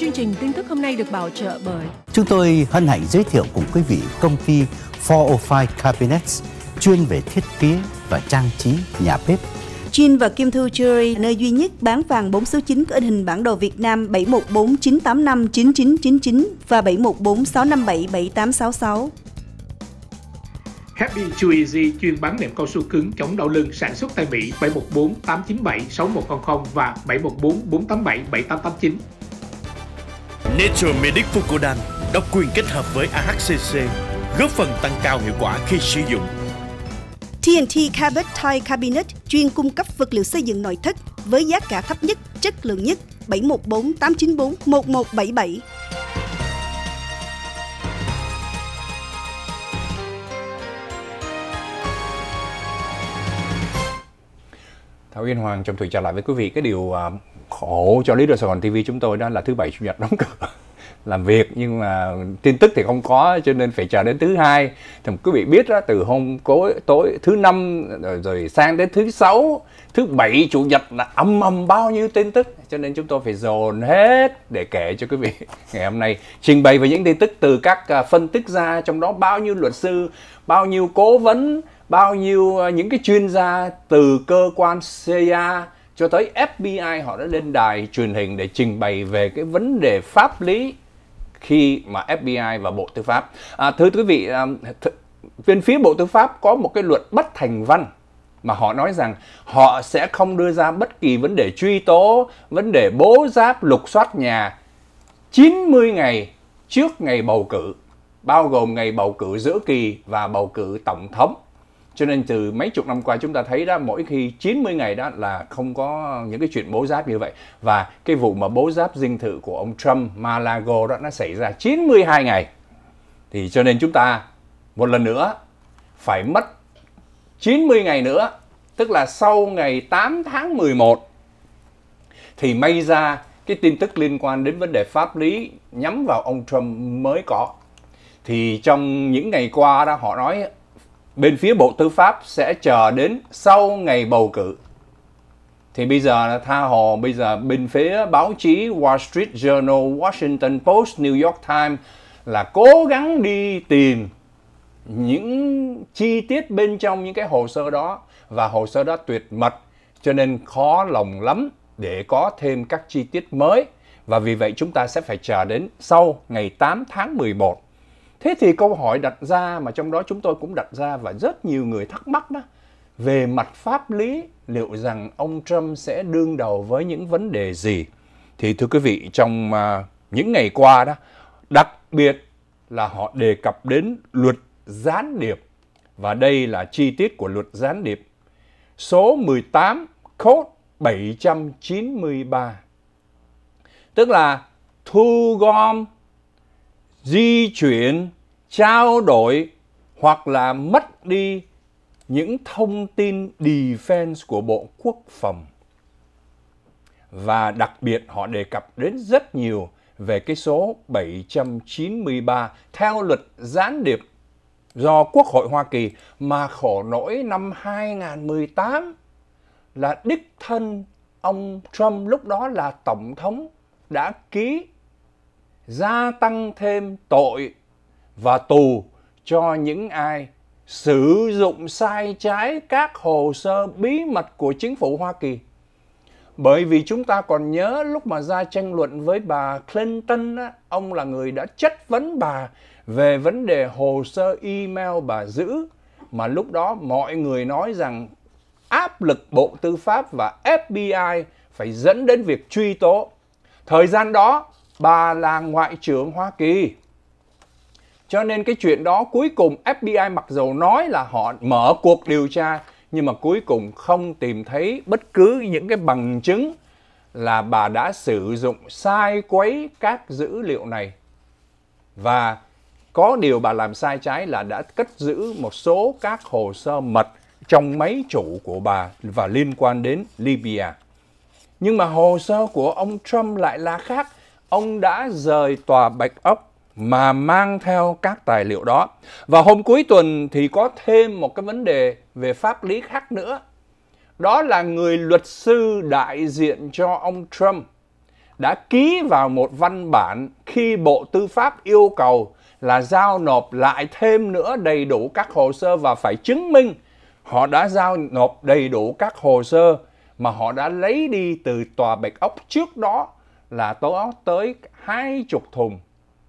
Chương trình tin tức hôm nay được bảo trợ bởi Chúng tôi hân hạnh giới thiệu cùng quý vị công ty 405 Cabinets chuyên về thiết kế và trang trí nhà bếp. Jin và Kim Thu Jewelry, nơi duy nhất bán vàng 4 số 9 có in hình bản đồ Việt Nam 7149859999 và 7146577866. Happy Chew Easy chuyên bán nệm cao su cứng chống đau lưng sản xuất tại Mỹ 714 897 6100 và 714 487 7889. Nature Medic Fucodan độc quyền kết hợp với AHCC, góp phần tăng cao hiệu quả khi sử dụng. TNT Cabot Thai Cabinet chuyên cung cấp vật liệu xây dựng nội thất với giá cả thấp nhất, chất lượng nhất 714 894 1177. Thảo Yên Hoàng trong thời trả lại với quý vị cái điều à, khổ cho lý do Sài Gòn TV chúng tôi đó là thứ bảy chủ nhật đóng cửa làm việc nhưng mà tin tức thì không có cho nên phải chờ đến thứ hai thì quý vị biết đó từ hôm tối tối thứ năm rồi, rồi sang đến thứ sáu thứ bảy chủ nhật là âm âm bao nhiêu tin tức cho nên chúng tôi phải dồn hết để kể cho quý vị ngày hôm nay trình bày về những tin tức từ các à, phân tích ra trong đó bao nhiêu luật sư bao nhiêu cố vấn bao nhiêu à, những cái chuyên gia từ cơ quan CIA cho tới FBI họ đã lên đài truyền hình để trình bày về cái vấn đề pháp lý khi mà FBI và Bộ Tư pháp. À, thưa quý vị, viên à, th- phía Bộ Tư pháp có một cái luật bất thành văn mà họ nói rằng họ sẽ không đưa ra bất kỳ vấn đề truy tố, vấn đề bố giáp, lục soát nhà 90 ngày trước ngày bầu cử, bao gồm ngày bầu cử giữa kỳ và bầu cử tổng thống cho nên từ mấy chục năm qua chúng ta thấy đó mỗi khi 90 ngày đó là không có những cái chuyện bố giáp như vậy và cái vụ mà bố giáp dinh thự của ông Trump Malago đó nó xảy ra 92 ngày thì cho nên chúng ta một lần nữa phải mất 90 ngày nữa tức là sau ngày 8 tháng 11 thì may ra cái tin tức liên quan đến vấn đề pháp lý nhắm vào ông Trump mới có thì trong những ngày qua đó họ nói bên phía Bộ Tư pháp sẽ chờ đến sau ngày bầu cử. Thì bây giờ là tha hồ, bây giờ bên phía báo chí Wall Street Journal, Washington Post, New York Times là cố gắng đi tìm những chi tiết bên trong những cái hồ sơ đó và hồ sơ đó tuyệt mật cho nên khó lòng lắm để có thêm các chi tiết mới và vì vậy chúng ta sẽ phải chờ đến sau ngày 8 tháng 11 Thế thì câu hỏi đặt ra mà trong đó chúng tôi cũng đặt ra và rất nhiều người thắc mắc đó về mặt pháp lý liệu rằng ông Trump sẽ đương đầu với những vấn đề gì? Thì thưa quý vị trong uh, những ngày qua đó đặc biệt là họ đề cập đến luật gián điệp và đây là chi tiết của luật gián điệp số 18 code 793. Tức là thu gom di chuyển, trao đổi hoặc là mất đi những thông tin defense của Bộ Quốc phòng. Và đặc biệt họ đề cập đến rất nhiều về cái số 793 theo luật gián điệp do Quốc hội Hoa Kỳ mà khổ nỗi năm 2018 là đích thân ông Trump lúc đó là tổng thống đã ký gia tăng thêm tội và tù cho những ai sử dụng sai trái các hồ sơ bí mật của chính phủ Hoa Kỳ. Bởi vì chúng ta còn nhớ lúc mà ra tranh luận với bà Clinton, ông là người đã chất vấn bà về vấn đề hồ sơ email bà giữ, mà lúc đó mọi người nói rằng áp lực Bộ Tư pháp và FBI phải dẫn đến việc truy tố. Thời gian đó, bà là ngoại trưởng Hoa Kỳ. Cho nên cái chuyện đó cuối cùng FBI mặc dù nói là họ mở cuộc điều tra nhưng mà cuối cùng không tìm thấy bất cứ những cái bằng chứng là bà đã sử dụng sai quấy các dữ liệu này. Và có điều bà làm sai trái là đã cất giữ một số các hồ sơ mật trong máy chủ của bà và liên quan đến Libya. Nhưng mà hồ sơ của ông Trump lại là khác ông đã rời tòa Bạch Ốc mà mang theo các tài liệu đó. Và hôm cuối tuần thì có thêm một cái vấn đề về pháp lý khác nữa. Đó là người luật sư đại diện cho ông Trump đã ký vào một văn bản khi Bộ Tư pháp yêu cầu là giao nộp lại thêm nữa đầy đủ các hồ sơ và phải chứng minh họ đã giao nộp đầy đủ các hồ sơ mà họ đã lấy đi từ tòa Bạch Ốc trước đó là có tới hai chục thùng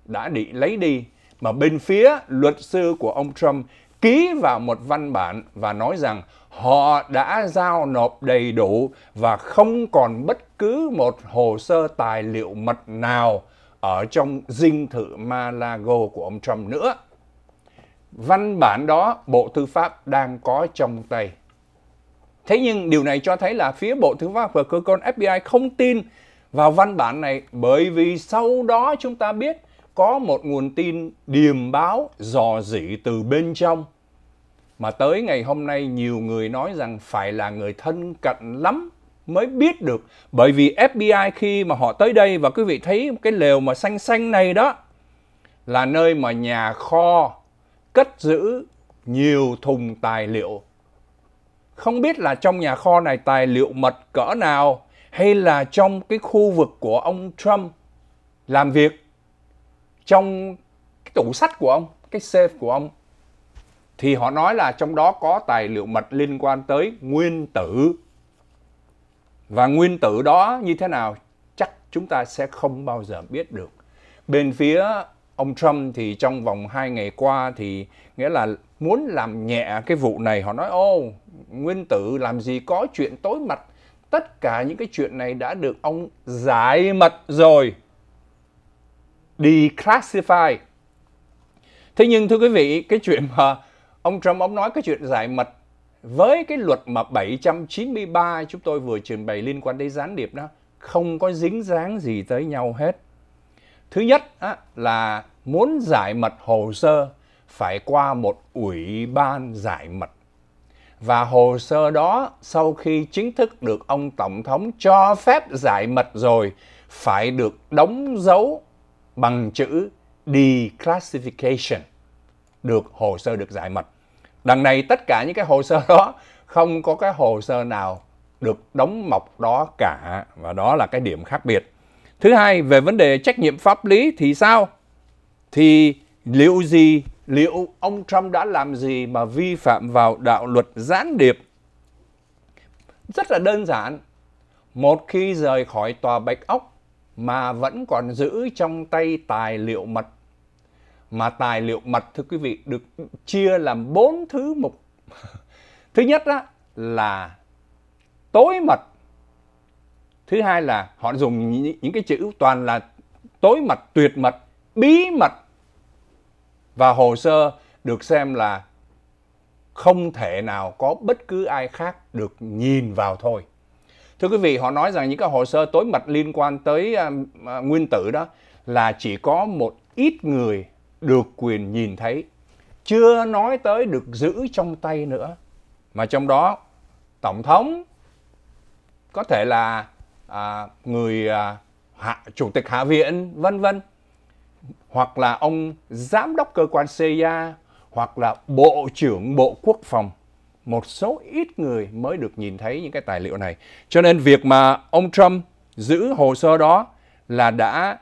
đã bị lấy đi mà bên phía luật sư của ông Trump ký vào một văn bản và nói rằng họ đã giao nộp đầy đủ và không còn bất cứ một hồ sơ tài liệu mật nào ở trong dinh thự Malago của ông Trump nữa. Văn bản đó Bộ Tư pháp đang có trong tay. Thế nhưng điều này cho thấy là phía Bộ Tư pháp và cơ quan FBI không tin vào văn bản này bởi vì sau đó chúng ta biết có một nguồn tin điềm báo dò dỉ từ bên trong mà tới ngày hôm nay nhiều người nói rằng phải là người thân cận lắm mới biết được bởi vì FBI khi mà họ tới đây và quý vị thấy cái lều mà xanh xanh này đó là nơi mà nhà kho cất giữ nhiều thùng tài liệu không biết là trong nhà kho này tài liệu mật cỡ nào hay là trong cái khu vực của ông Trump làm việc trong cái tủ sách của ông, cái safe của ông thì họ nói là trong đó có tài liệu mật liên quan tới nguyên tử. Và nguyên tử đó như thế nào chắc chúng ta sẽ không bao giờ biết được. Bên phía ông Trump thì trong vòng 2 ngày qua thì nghĩa là muốn làm nhẹ cái vụ này họ nói ô nguyên tử làm gì có chuyện tối mật tất cả những cái chuyện này đã được ông giải mật rồi. Declassify. Thế nhưng thưa quý vị, cái chuyện mà ông Trump ông nói cái chuyện giải mật với cái luật mà 793 chúng tôi vừa trình bày liên quan đến gián điệp đó không có dính dáng gì tới nhau hết. Thứ nhất á, là muốn giải mật hồ sơ phải qua một ủy ban giải mật và hồ sơ đó sau khi chính thức được ông Tổng thống cho phép giải mật rồi phải được đóng dấu bằng chữ declassification, được hồ sơ được giải mật. Đằng này tất cả những cái hồ sơ đó không có cái hồ sơ nào được đóng mộc đó cả và đó là cái điểm khác biệt. Thứ hai, về vấn đề trách nhiệm pháp lý thì sao? Thì liệu gì liệu ông Trump đã làm gì mà vi phạm vào đạo luật gián điệp? Rất là đơn giản. Một khi rời khỏi tòa Bạch Ốc mà vẫn còn giữ trong tay tài liệu mật. Mà tài liệu mật thưa quý vị được chia làm bốn thứ mục. thứ nhất đó là tối mật. Thứ hai là họ dùng những cái chữ toàn là tối mật, tuyệt mật, bí mật và hồ sơ được xem là không thể nào có bất cứ ai khác được nhìn vào thôi. Thưa quý vị, họ nói rằng những cái hồ sơ tối mật liên quan tới à, à, nguyên tử đó là chỉ có một ít người được quyền nhìn thấy, chưa nói tới được giữ trong tay nữa. Mà trong đó, Tổng thống có thể là à, người à, hạ, Chủ tịch Hạ viện, vân vân hoặc là ông giám đốc cơ quan CIA hoặc là bộ trưởng bộ quốc phòng một số ít người mới được nhìn thấy những cái tài liệu này cho nên việc mà ông Trump giữ hồ sơ đó là đã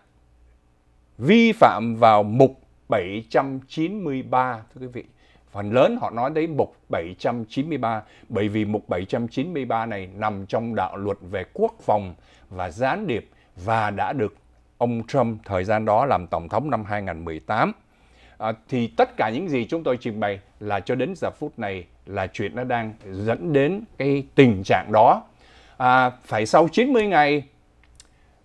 vi phạm vào mục 793 thưa quý vị phần lớn họ nói đến mục 793 bởi vì mục 793 này nằm trong đạo luật về quốc phòng và gián điệp và đã được ông Trump thời gian đó làm tổng thống năm 2018. À, thì tất cả những gì chúng tôi trình bày là cho đến giờ phút này là chuyện nó đang dẫn đến cái tình trạng đó. À, phải sau 90 ngày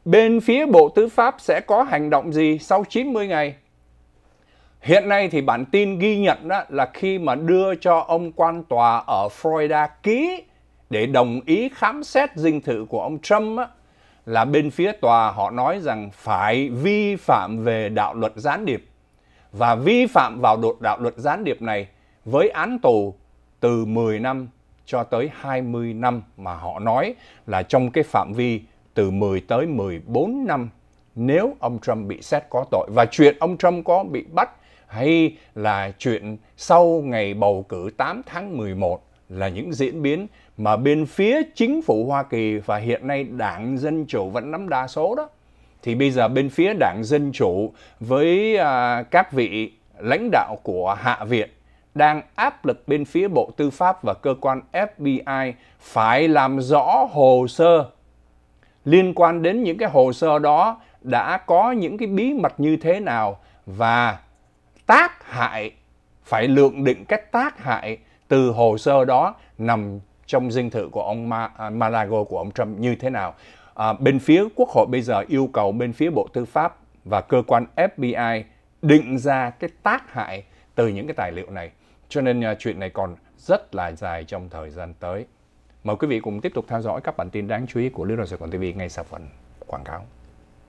bên phía Bộ Tư pháp sẽ có hành động gì sau 90 ngày? Hiện nay thì bản tin ghi nhận đó là khi mà đưa cho ông quan tòa ở Florida ký để đồng ý khám xét dinh thự của ông Trump á, là bên phía tòa họ nói rằng phải vi phạm về đạo luật gián điệp và vi phạm vào đột đạo luật gián điệp này với án tù từ 10 năm cho tới 20 năm mà họ nói là trong cái phạm vi từ 10 tới 14 năm nếu ông Trump bị xét có tội và chuyện ông Trump có bị bắt hay là chuyện sau ngày bầu cử 8 tháng 11 là những diễn biến mà bên phía chính phủ Hoa Kỳ và hiện nay đảng Dân Chủ vẫn nắm đa số đó. Thì bây giờ bên phía đảng Dân Chủ với à, các vị lãnh đạo của Hạ Viện đang áp lực bên phía Bộ Tư pháp và cơ quan FBI phải làm rõ hồ sơ liên quan đến những cái hồ sơ đó đã có những cái bí mật như thế nào và tác hại phải lượng định cách tác hại từ hồ sơ đó nằm trong dinh thự của ông à, Malago của ông Trump như thế nào. À, bên phía Quốc hội bây giờ yêu cầu bên phía Bộ Tư pháp và cơ quan FBI định ra cái tác hại từ những cái tài liệu này. Cho nên uh, chuyện này còn rất là dài trong thời gian tới. Mời quý vị cùng tiếp tục theo dõi các bản tin đáng chú ý của Lưu Đoàn Sài Gòn TV ngay sau phần quảng cáo.